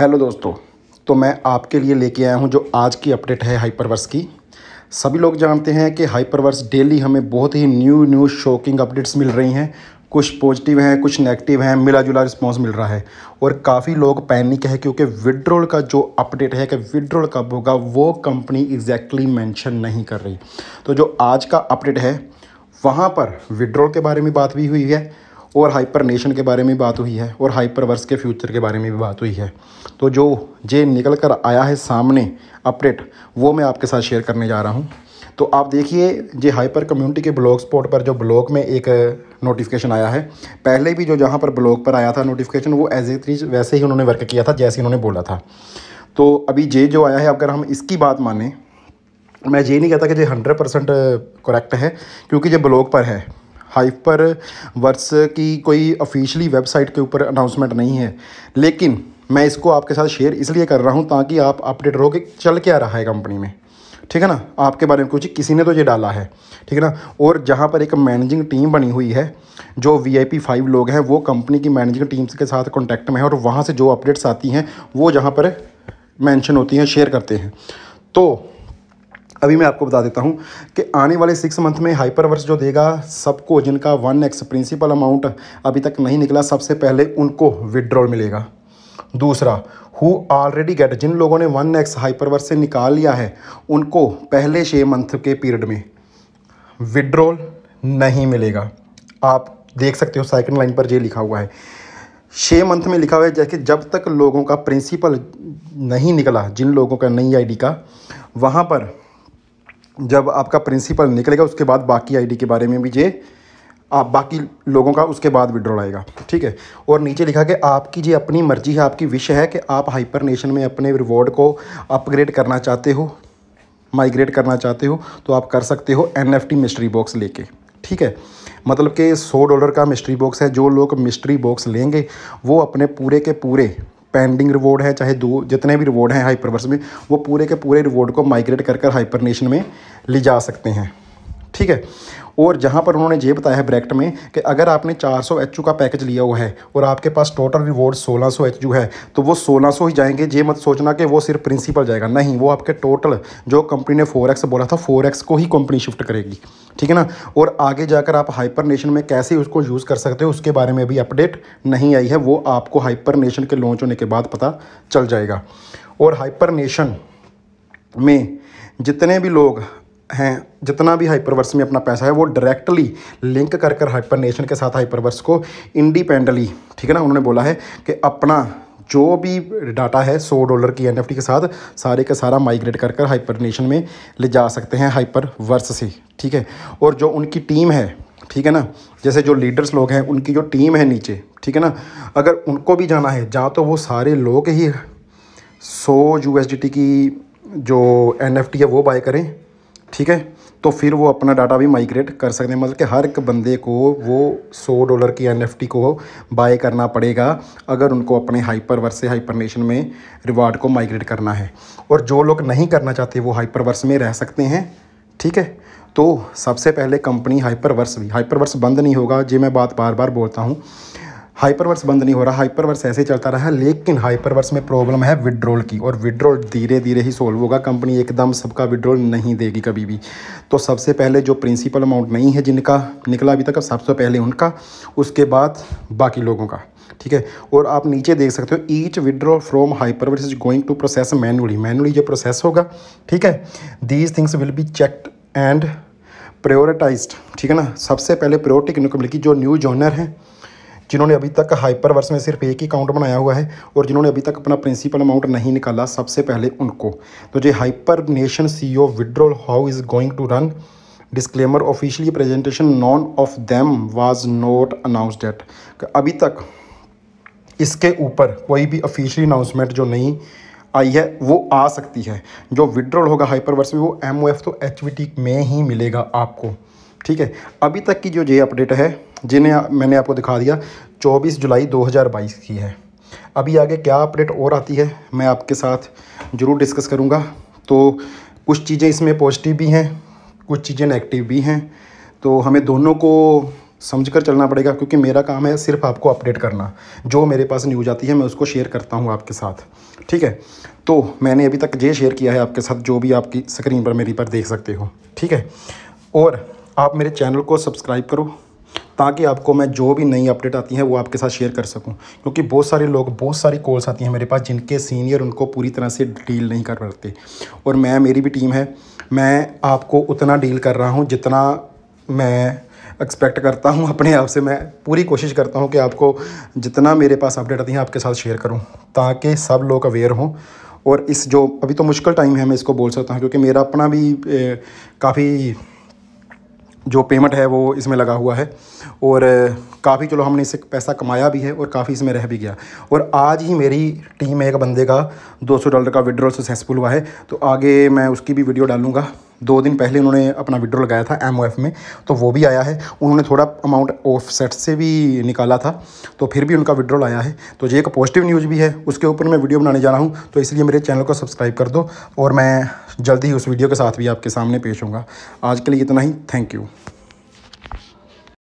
hello दोस्तों तो मैं आपके लिए लेके आया हूँ जो आज की अपडेट है हाइपरवर्स की सभी लोग जानते हैं कि हाइपरवर्स डेली हमें बहुत ही न्यू न्यू शॉकिंग अपडेट्स मिल रही हैं कुछ पॉजिटिव हैं कुछ नेगेटिव हैं मिला जुला रिस्पॉन्स मिल रहा है और काफ़ी लोग पैनिक है क्योंकि विड्रॉल का जो अपडेट है कि विड्रॉल कब होगा वो कंपनी एग्जैक्टली मैंशन नहीं कर रही तो जो आज का अपडेट है वहाँ पर विड्रॉल के बारे में बात भी हुई है और हाइपर नेशन के बारे में बात हुई है और हाइपरवर्स के फ्यूचर के बारे में भी बात हुई है तो जो जे निकल कर आया है सामने अपडेट वो मैं आपके साथ शेयर करने जा रहा हूँ तो आप देखिए जे हाइपर कम्युनिटी के ब्लॉग स्पॉट पर जो ब्लॉग में एक नोटिफिकेशन आया है पहले भी जो जहाँ पर ब्लॉग पर आया था नोटिफिकेशन वो एज ए चीज वैसे ही उन्होंने वर्क किया था जैसे उन्होंने बोला था तो अभी जे जो आया है अगर हम इसकी बात माने मैं ये नहीं कहता कि ये हंड्रेड परसेंट करेक्ट है क्योंकि जो ब्लॉग पर है हाइपर वर्स की कोई ऑफिशियली वेबसाइट के ऊपर अनाउंसमेंट नहीं है लेकिन मैं इसको आपके साथ शेयर इसलिए कर रहा हूँ ताकि आप अपडेट रहो कि चल क्या रहा है कंपनी में ठीक है ना आपके बारे में कुछ किसी ने तो ये डाला है ठीक है ना और जहाँ पर एक मैनेजिंग टीम बनी हुई है जो वी आई पी फाइव लोग हैं वो कंपनी की मैनेजिंग टीम्स के साथ कॉन्टैक्ट में है और वहाँ से जो अपडेट्स आती हैं वो जहाँ पर मैंशन होती हैं शेयर करते हैं तो अभी मैं आपको बता देता हूँ कि आने वाले सिक्स मंथ में हाइपरवर्स जो देगा सबको जिनका वन एक्स प्रिंसिपल अमाउंट अभी तक नहीं निकला सबसे पहले उनको विड्रॉल मिलेगा दूसरा हु ऑलरेडी गेट जिन लोगों ने वन एक्स हाइपरवर्स से निकाल लिया है उनको पहले छः मंथ के पीरियड में विड्रॉल नहीं मिलेगा आप देख सकते हो सेकंड लाइन पर ये लिखा हुआ है छः मंथ में लिखा हुआ है जैसे जब तक लोगों का प्रिंसिपल नहीं निकला जिन लोगों का नई आईडी का वहाँ पर जब आपका प्रिंसिपल निकलेगा उसके बाद बाकी आईडी के बारे में भी ये आप बाकी लोगों का उसके बाद विड्रॉल आएगा ठीक है और नीचे लिखा कि आपकी जी अपनी मर्जी है आपकी विश है कि आप हाइपर नेशन में अपने रिवॉर्ड को अपग्रेड करना चाहते हो माइग्रेट करना चाहते हो तो आप कर सकते हो N F T mystery box लेके ठीक है मतलब कि सौ डॉलर का मिस्ट्री बॉक्स है जो लोग मिस्ट्री बॉक्स लेंगे वो अपने पूरे के पूरे पेंडिंग रिवॉर्ड है चाहे दो जितने भी रिवॉर्ड हैं हाइपरवर्स में वो पूरे के पूरे रिवॉर्ड को माइग्रेट कर कर हाइपरनेशन में ले जा सकते हैं ठीक है और जहाँ पर उन्होंने ये बताया है ब्रैकेट में कि अगर आपने 400 सौ का पैकेज लिया हुआ है और आपके पास टोटल रिवॉर्ड 1600 सौ है तो वो 1600 ही जाएंगे ये मत सोचना कि वो सिर्फ प्रिंसिपल जाएगा नहीं वो आपके टोटल जो कंपनी ने 4x बोला था 4x को ही कंपनी शिफ्ट करेगी ठीक है ना और आगे जाकर आप हाइपर नेशन में कैसे उसको यूज़ कर सकते हो उसके बारे में भी अपडेट नहीं आई है वो आपको हाइपर नेशन के लॉन्च होने के बाद पता चल जाएगा और हाइपर नेशन में जितने भी लोग हैं जितना भी हाइपरवर्स में अपना पैसा है वो डायरेक्टली लिंक कर कर हाइपर नेशन के साथ हाइपरवर्स को इंडिपेंडेंटली ठीक है ना उन्होंने बोला है कि अपना जो भी डाटा है सौ डॉलर की एन के साथ सारे का सारा माइग्रेट कर कर हाइपर नेशन में ले जा सकते हैं हाइपर वर्स से ठीक है और जो उनकी टीम है ठीक है ना जैसे जो लीडर्स लोग हैं उनकी जो टीम है नीचे ठीक है ना अगर उनको भी जाना है जहाँ तो वो सारे लोग ही सौ यू की जो एन है वो बाय करें ठीक है तो फिर वो अपना डाटा भी माइग्रेट कर सकते हैं मतलब कि हर एक बंदे को वो सौ डॉलर की एन को बाय करना पड़ेगा अगर उनको अपने हाइपरवर्स से हाइपरनेशन में रिवार्ड को माइग्रेट करना है और जो लोग नहीं करना चाहते वो हाइपरवर्स में रह सकते हैं ठीक है तो सबसे पहले कंपनी हाइपरवर्स भी हाइपरवर्स बंद नहीं होगा जी मैं बात बार बार बोलता हूँ हाइपरवर्स बंद नहीं हो रहा हाइपरवर्स ऐसे चलता रहा लेकिन हाइपरवर्स में प्रॉब्लम है विड्रोल की और विड्रॉल धीरे धीरे ही सोल्व होगा कंपनी एकदम सबका विड्रोल नहीं देगी कभी भी तो सबसे पहले जो प्रिंसिपल अमाउंट नहीं है जिनका निकला अभी तक सबसे पहले उनका उसके बाद बाकी लोगों का ठीक है और आप नीचे देख सकते हो each withdrawal from Hyperverse is going to process manually manually जो प्रोसेस होगा ठीक है these things will be checked and prioritised ठीक है ना सबसे पहले प्रायोरिटी को मिलेगी जो न्यू जॉनर हैं जिन्होंने अभी तक हाइपरवर्स में सिर्फ एक ही अकाउंट बनाया हुआ है और जिन्होंने अभी तक अपना प्रिंसिपल अमाउंट नहीं निकाला सबसे पहले उनको तो जी Hyper nation C O withdrawal how is going to run disclaimer officially presentation none of them was not announce date अभी तक इसके ऊपर कोई भी ऑफिशियली अनाउंसमेंट जो नहीं आई है वो आ सकती है जो विड्रॉल होगा हाइपरवर्स में वो एम तो एच में ही मिलेगा आपको ठीक है अभी तक की जो ये अपडेट है जिन्हें मैंने आपको दिखा दिया 24 जुलाई 2022 की है अभी आगे क्या अपडेट और आती है मैं आपके साथ ज़रूर डिस्कस करूँगा तो कुछ चीज़ें इसमें पॉजिटिव भी हैं कुछ चीज़ें नेगेटिव भी हैं तो हमें दोनों को समझ कर चलना पड़ेगा क्योंकि मेरा काम है सिर्फ आपको अपडेट करना जो मेरे पास न्यूज़ आती है मैं उसको शेयर करता हूँ आपके साथ ठीक है तो मैंने अभी तक ये शेयर किया है आपके साथ जो भी आपकी स्क्रीन पर मेरी पर देख सकते हो ठीक है और आप मेरे चैनल को सब्सक्राइब करो ताकि आपको मैं जो भी नई अपडेट आती है वो आपके साथ शेयर कर सकूँ क्योंकि बहुत सारे लोग बहुत सारी कॉल्स आती हैं मेरे पास जिनके सीनियर उनको पूरी तरह से डील नहीं कर पाते और मैं मेरी भी टीम है मैं आपको उतना डील कर रहा हूँ जितना मैं एक्सपेक्ट करता हूँ अपने आप से मैं पूरी कोशिश करता हूँ कि आपको जितना मेरे पास अपडेट आती है आपके साथ शेयर करूँ ताकि सब लोग अवेयर हों और इस जो अभी तो मुश्किल टाइम है मैं इसको बोल सकता हूँ क्योंकि मेरा अपना भी काफ़ी जो पेमेंट है वो इसमें लगा हुआ है और काफ़ी चलो हमने इससे पैसा कमाया भी है और काफ़ी इसमें रह भी गया और आज ही मेरी टीम में एक बंदे का 200 डॉलर का विड्रॉल सक्सेसफुल हुआ है तो आगे मैं उसकी भी वीडियो डालूंगा दो दिन पहले उन्होंने अपना विड्रॉल लगाया था एम में तो वो भी आया है उन्होंने थोड़ा अमाउंट ऑफ सेट से भी निकाला था तो फिर भी उनका विड्रॉल आया है तो ये एक पॉजिटिव न्यूज़ भी है उसके ऊपर मैं वीडियो बनाने जा रहा हूँ तो इसलिए मेरे चैनल को सब्सक्राइब कर दो और मैं जल्दी ही उस वीडियो के साथ भी आपके सामने पेश होंगे आज के लिए इतना ही थैंक यू